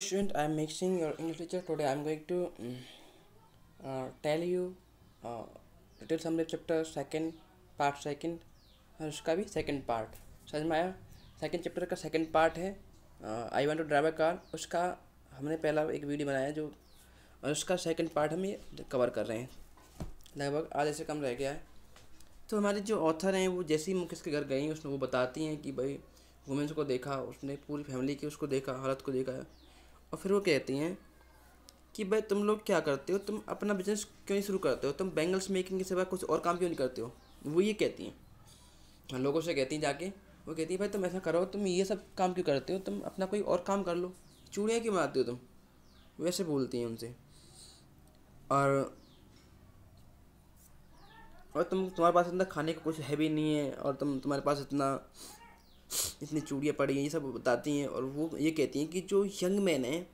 student i'm mixing your english teacher today i'm going to mm, uh, tell you uh, detail summary chapter second part second और उसका भी second part समझ में आया second chapter का second part है I want to drive a car उसका हमने पहला एक वीडियो बनाया जो और उसका सेकंड पार्ट हम ये कवर कर रहे हैं लगभग आधे से कम रह गया है तो हमारे जो ऑथर हैं वो जैसे ही मुकेश के घर गई उसमें वो बताती हैं कि भाई वुमेंस को देखा उसने पूरी फैमिली की उसको देखा हालत को देखा और फिर वो कहती हैं कि भाई तुम लोग क्या करते हो तुम अपना बिजनेस क्यों नहीं शुरू करते हो तुम बैंगल्स मेकिंग के सिवा कुछ और काम क्यों नहीं करते हो वो ये कहती हैं लोगों से कहती हैं जाके वो कहती है भाई तुम ऐसा करो तुम ये सब काम क्यों करते हो तुम अपना कोई और काम कर लो चूड़ियाँ क्यों बनाते हो तुम वैसे बोलती हैं उनसे और और तुम तुम्हारे पास इतना खाने का कुछ है भी नहीं है और तुम तुम्हारे पास इतना इतनी चूड़ियाँ पड़ी हैं ये सब बताती हैं और वो ये कहती हैं कि जो यंग मैन हैं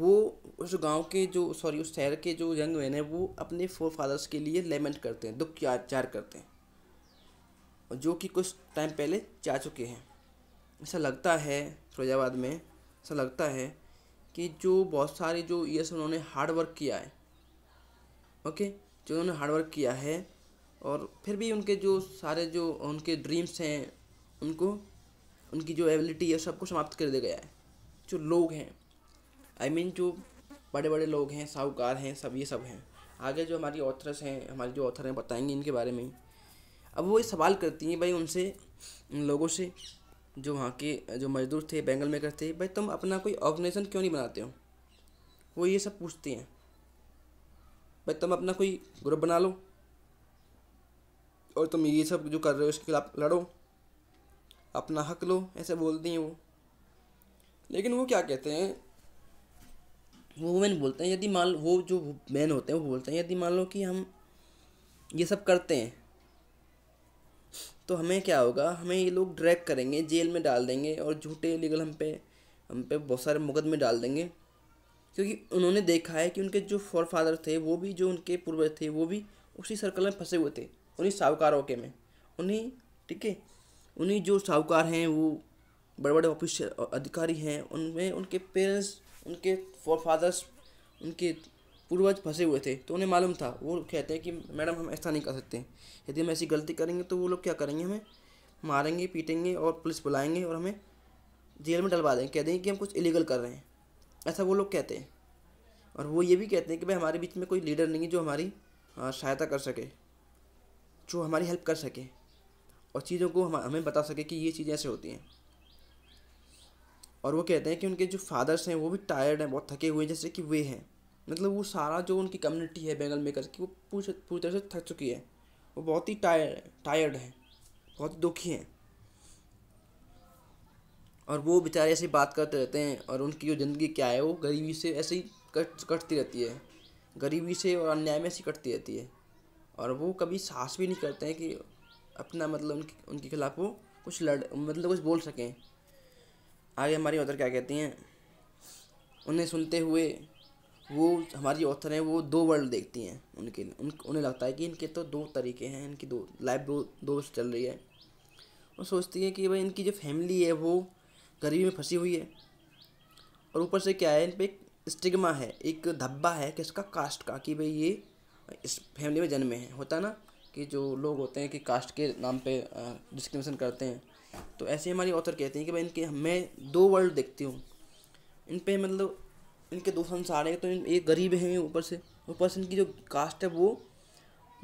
वो उस गांव के जो सॉरी उस शहर के जो यंग मैन हैं वो अपने फोर फादर्स के लिए लेमेंट करते हैं दुख चार करते हैं और जो कि कुछ टाइम पहले जा चुके हैं ऐसा लगता है फिरोजाबाद में ऐसा लगता है कि जो बहुत सारे जो ईयर्स उन्होंने हार्ड वर्क किया है ओके जो उन्होंने हार्ड वर्क किया है और फिर भी उनके जो सारे जो उनके ड्रीम्स हैं उनको उनकी जो एबिलिटी है सबको समाप्त कर दिया गया है जो लोग हैं आई I मीन mean, जो बड़े बड़े लोग हैं साहूकार हैं सब ये सब हैं आगे जो हमारी ऑथर्स हैं हमारे जो ऑथर हैं बताएंगे इनके बारे में अब वो ये सवाल करती हैं भाई उनसे उन लोगों से जो वहाँ के जो मजदूर थे बेंगल मेकर थे भाई तुम अपना कोई ऑर्गेनाइजेशन क्यों नहीं बनाते हो वो ये सब पूछती हैं भाई तुम अपना कोई ग्रुप बना लो और तुम ये सब जो कर रहे हो उसके खिलाफ लड़ो अपना हक लो ऐसे बोलती हैं वो लेकिन वो क्या कहते हैं वो वुमेन बोलते हैं यदि मान लो वो जो मैन होते हैं वो बोलते हैं यदि मान लो कि हम ये सब करते हैं तो हमें क्या होगा हमें ये लोग ड्रैग करेंगे जेल में डाल देंगे और झूठे लीगल हम पे हम पे बहुत सारे मुकदमे डाल देंगे क्योंकि उन्होंने देखा है कि उनके जो फोर फादर थे वो भी जो उनके पूर्वज थे वो भी उसी सर्कल में फंसे हुए थे उन्हीं साहूकारों के में उन्हीं ठीक है उन्हीं जो साहूकार हैं वो बड़े बड़े ऑफिस अधिकारी हैं उनमें उनके पेरेंट्स उनके फोर फादर्स उनके पूर्वज फंसे हुए थे तो उन्हें मालूम था वो कहते हैं कि मैडम हम ऐसा नहीं कर सकते यदि हम ऐसी गलती करेंगे तो वो लोग क्या करेंगे हमें मारेंगे पीटेंगे और पुलिस बुलाएंगे और हमें जेल में डलवा देंगे कह देंगे कि हम कुछ इलीगल कर रहे हैं ऐसा वो लोग कहते हैं और वो ये भी कहते हैं कि भाई हमारे बीच में कोई लीडर नहीं है जो हमारी सहायता कर सके जो हमारी हेल्प कर सके और चीज़ों को हम हमें बता सके कि ये चीज़ें ऐसे होती हैं और वो कहते हैं कि उनके जो फादर्स हैं वो भी टायर्ड हैं बहुत थके हुए हैं जैसे कि वे हैं मतलब वो सारा जो उनकी कम्युनिटी है बेंगल मेकर की वो पूरी पूरी तरह से थक चुकी है वो बहुत ही टायर टायर्ड है बहुत ही दुखी हैं और वो बेचारे ऐसे बात करते रहते हैं और उनकी जो ज़िंदगी क्या है वो गरीबी से ऐसे ही कट कटती रहती है गरीबी से और अन्याय में ऐसी कटती रहती है और वो कभी साहस भी नहीं करते हैं कि अपना मतलब उनके उनके खिलाफ वो कुछ लड़ मतलब कुछ बोल सकें आगे हमारी ऑथर क्या कहती हैं उन्हें सुनते हुए वो हमारी ऑथर हैं वो दो वर्ल्ड देखती हैं उनके उन उन्हें लगता है कि इनके तो दो तरीके हैं इनकी दो लाइफ दो दो चल रही है वो सोचती हैं कि भाई इनकी जो फैमिली है वो गरीबी में फंसी हुई है और ऊपर से क्या है इन पर एक स्टिग्मा है एक धब्बा है किसका कास्ट का कि भाई ये इस फैमिली में जन्मे हैं होता ना कि जो लोग होते हैं कि कास्ट के नाम पे डिस्क्रिमिनेशन करते हैं तो ऐसे हमारी ऑथर कहते हैं कि भाई इनके मैं दो वर्ल्ड देखती हूँ इन पर मतलब इनके दो संसार हैं तो एक गरीब हैं ऊपर से ऊपर से इनकी जो कास्ट है वो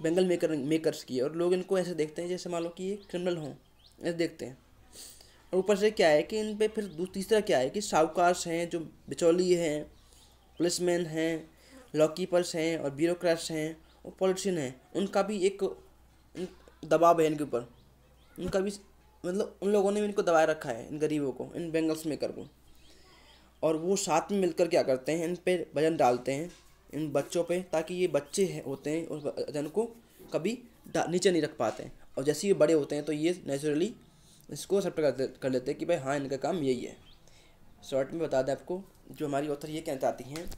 बंगल मेकर मेकर्स की है और लोग इनको ऐसे देखते हैं जैसे मान लो कि ये क्रिमिनल हों ऐसे देखते हैं और ऊपर से क्या है कि इन पर फिर तीसरा क्या है कि साहूकार्स हैं जो बिचौली हैं पुलिसमैन हैं लॉ कीपर्स हैं और ब्यूरोक्रेट्स हैं पॉलिटिशियन हैं उनका भी एक दबाव है इनके ऊपर उनका भी मतलब उन लोगों ने भी इनको दबाए रखा है इन गरीबों को इन बेंगल्स मेकर को और वो साथ में मिलकर क्या करते हैं इन पर वजन डालते हैं इन बच्चों पे ताकि ये बच्चे है, होते हैं उस वजन को कभी नीचे नहीं रख पाते और जैसे ये बड़े होते हैं तो ये नेचुरली इसको एक्सेप्ट कर कर लेते हैं कि भाई हाँ इनका काम यही है शॉर्ट में बता दें आपको जो हमारी ऑथर ये कहना चाहती हैं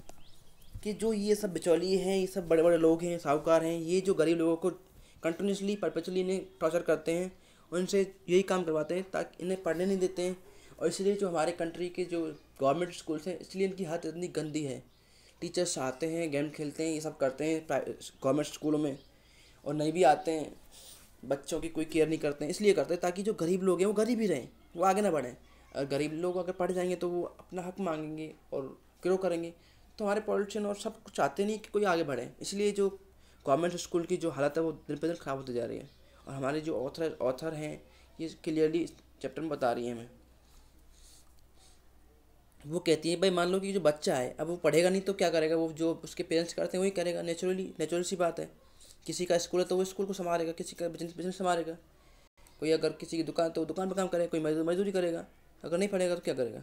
कि जो ये सब बिचौली हैं ये सब बड़े बड़े लोग हैं साहूकार हैं ये जो गरीब लोगों को कंटिन्यूसली परपेचुअली इन्हें टॉर्चर करते हैं उनसे यही काम करवाते हैं ताकि इन्हें पढ़ने नहीं देते हैं और इसलिए जो हमारे कंट्री के जो गवर्नमेंट स्कूल्स हैं इसलिए इनकी हालत इतनी गंदी है टीचर्स आते हैं गेम खेलते हैं ये सब करते हैं गवर्नमेंट स्कूलों में और नहीं भी आते हैं बच्चों की कोई केयर नहीं करते हैं इसलिए करते हैं ताकि जो गरीब लोग हैं वो गरीब ही रहें वो आगे ना बढ़ें और गरीब लोग अगर पढ़ जाएंगे तो वो अपना हक मांगेंगे और ग्रो करेंगे तो हमारे पॉलिटिशियन और सब कुछ चाहते नहीं कि कोई आगे बढ़े इसलिए जो गवर्नमेंट स्कूल की जो हालत है वो दिन पर दिन ख़राब होती जा रही है और हमारे जो ऑथर ऑथर हैं ये क्लियरली चैप्टर में बता रही है हमें वो कहती है भाई मान लो कि जो बच्चा है अब वो पढ़ेगा नहीं तो क्या करेगा वो जो उसके पेरेंट्स करते हैं वही करेगा नेचुरली नेचुरल सी बात है किसी का स्कूल है तो वो स्कूल को संभालेगा किसी का बिजनेस बिजनेस संभालेगा कोई अगर किसी की दुकान तो दुकान पर काम करेगा कोई मजदूरी करेगा अगर नहीं पढ़ेगा तो क्या करेगा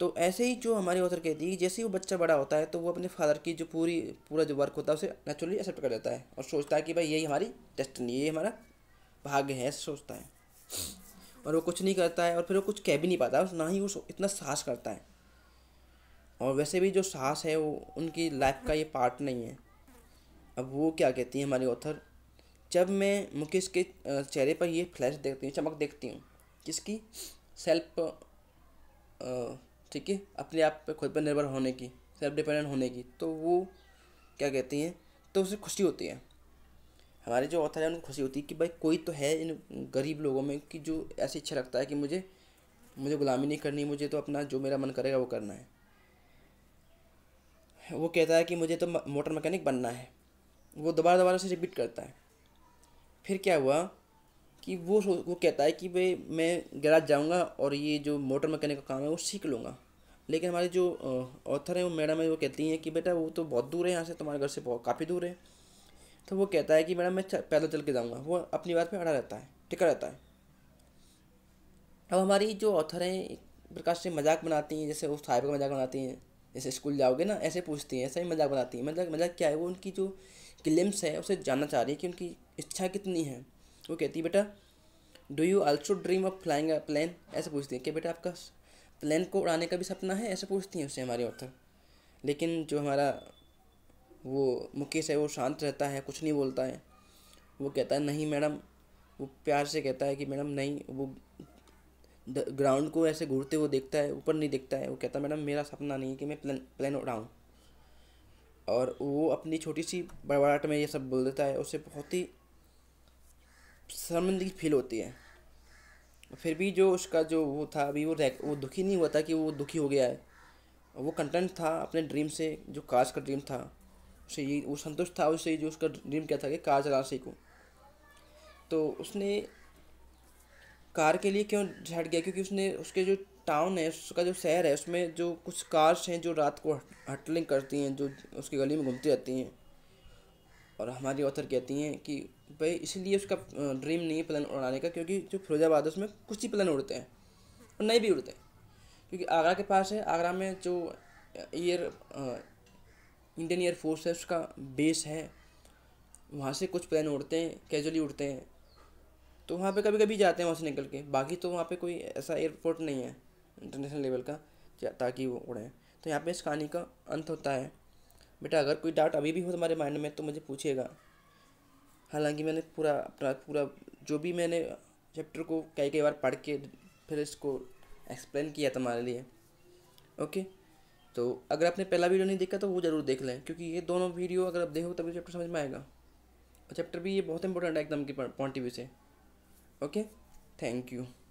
तो ऐसे ही जो हमारी ऑथर कहती है जैसे ही वो बच्चा बड़ा होता है तो वो अपने फादर की जो पूरी पूरा जो वर्क होता है उसे नेचुरली एक्सेप्ट कर देता है और सोचता है कि भाई यही हमारी डेस्टनी ये हमारा भाग्य है सोचता है और वो कुछ नहीं करता है और फिर वो कुछ कह भी नहीं पाता ना ही वो इतना साहस करता है और वैसे भी जो साहस है वो उनकी लाइफ का ये पार्ट नहीं है अब वो क्या कहती है हमारी ऑथर जब मैं मुकेश के चेहरे पर ये फ्लैश देखती हूँ चमक देखती हूँ किसकी सेल्फ ठीक है अपने आप पर खुद पर निर्भर होने की सेल्फ डिपेंडेंट होने की तो वो क्या कहती हैं तो उसे खुशी होती है हमारे जो ऑथर है उनको खुशी होती है कि भाई कोई तो है इन गरीब लोगों में कि जो ऐसी इच्छा रखता है कि मुझे मुझे गुलामी नहीं करनी मुझे तो अपना जो मेरा मन करेगा वो करना है वो कहता है कि मुझे तो मोटर मैकेनिक बनना है वो दोबारा दोबारा उसे रिपीट करता है फिर क्या हुआ कि वो वो कहता है कि भाई मैं गैराज जाऊँगा और ये जो मोटर मैकेनिक का काम है वो सीख लूँगा लेकिन हमारे जो ऑथर हैं वो मैडम है वो कहती हैं कि बेटा वो तो बहुत दूर है यहाँ से तुम्हारे घर से बहुत काफ़ी दूर है तो वो कहता है कि मैडम मैं पैदल चल के जाऊँगा वो अपनी बात पर अड़ा रहता है टिका रहता है अब हमारी जो ऑथर हैं एक प्रकार से मजाक बनाती हैं जैसे उस साहिब का मजाक बनाती हैं जैसे स्कूल जाओगे ना ऐसे पूछती हैं ऐसा ही मजाक बनाती हैं मजाक मजाक क्या है वो उनकी जो क्लिम्स है उसे जानना चाह रही है कि उनकी इच्छा कितनी है वो कहती है बेटा do you also dream of flying a plane ऐसे पूछती है कि बेटा आपका प्लेन को उड़ाने का भी सपना है ऐसे पूछती हैं उससे हमारे ऑथर लेकिन जो हमारा वो मुकेश है वो शांत रहता है कुछ नहीं बोलता है वो कहता है नहीं मैडम वो प्यार से कहता है कि मैडम नहीं वो ग्राउंड को ऐसे घूरते हुए देखता है ऊपर नहीं देखता है वो कहता है मैडम मेरा सपना नहीं है कि मैं प्लेन प्लेन उड़ाऊँ और वो अपनी छोटी सी बड़बड़ाहट में ये सब बोल देता है उसे बहुत ही शर्मिंदगी फील होती है फिर भी जो उसका जो वो था अभी वो वो दुखी नहीं हुआ था कि वो दुखी हो गया है वो कंटेंट था अपने ड्रीम से जो काज का ड्रीम था उसे ये वो संतुष्ट था उसे जो उसका ड्रीम क्या था कि कार चला सीखूँ तो उसने कार के लिए क्यों झट गया क्योंकि उसने उसके जो टाउन है उसका जो शहर है उसमें जो कुछ कार्स हैं जो रात को हटलिंग करती हैं जो उसकी गली में घूमती रहती हैं और हमारी ऑथर कहती हैं कि पे इसलिए उसका ड्रीम नहीं है प्लान उड़ाने का क्योंकि जो फिरोजाबाद है उसमें कुछ ही प्लान उड़ते हैं और नहीं भी उड़ते क्योंकि आगरा के पास है आगरा में जो एयर इंडियन एयर फोर्स है उसका बेस है वहाँ से कुछ प्लान उड़ते हैं कैजुअली उड़ते हैं तो वहाँ पे कभी कभी जाते हैं वहाँ से निकल के बाकी तो वहाँ पे कोई ऐसा एयरपोर्ट नहीं है इंटरनेशनल लेवल का ताकि वो उड़ें तो यहाँ पे इस कहानी का अंत होता है बेटा अगर कोई डाउट अभी भी हो तुम्हारे माइंड में तो मुझे पूछिएगा हालांकि मैंने पूरा अपना पूरा जो भी मैंने चैप्टर को कई कई बार पढ़ के फिर इसको एक्सप्लेन किया था हमारे लिए ओके तो अगर आपने पहला वीडियो नहीं देखा तो वो ज़रूर देख लें क्योंकि ये दोनों वीडियो अगर आप देखो तभी चैप्टर समझ में आएगा और चैप्टर भी ये बहुत इंपॉर्टेंट है एकदम के पॉइंट ऑफ व्यू से ओके थैंक यू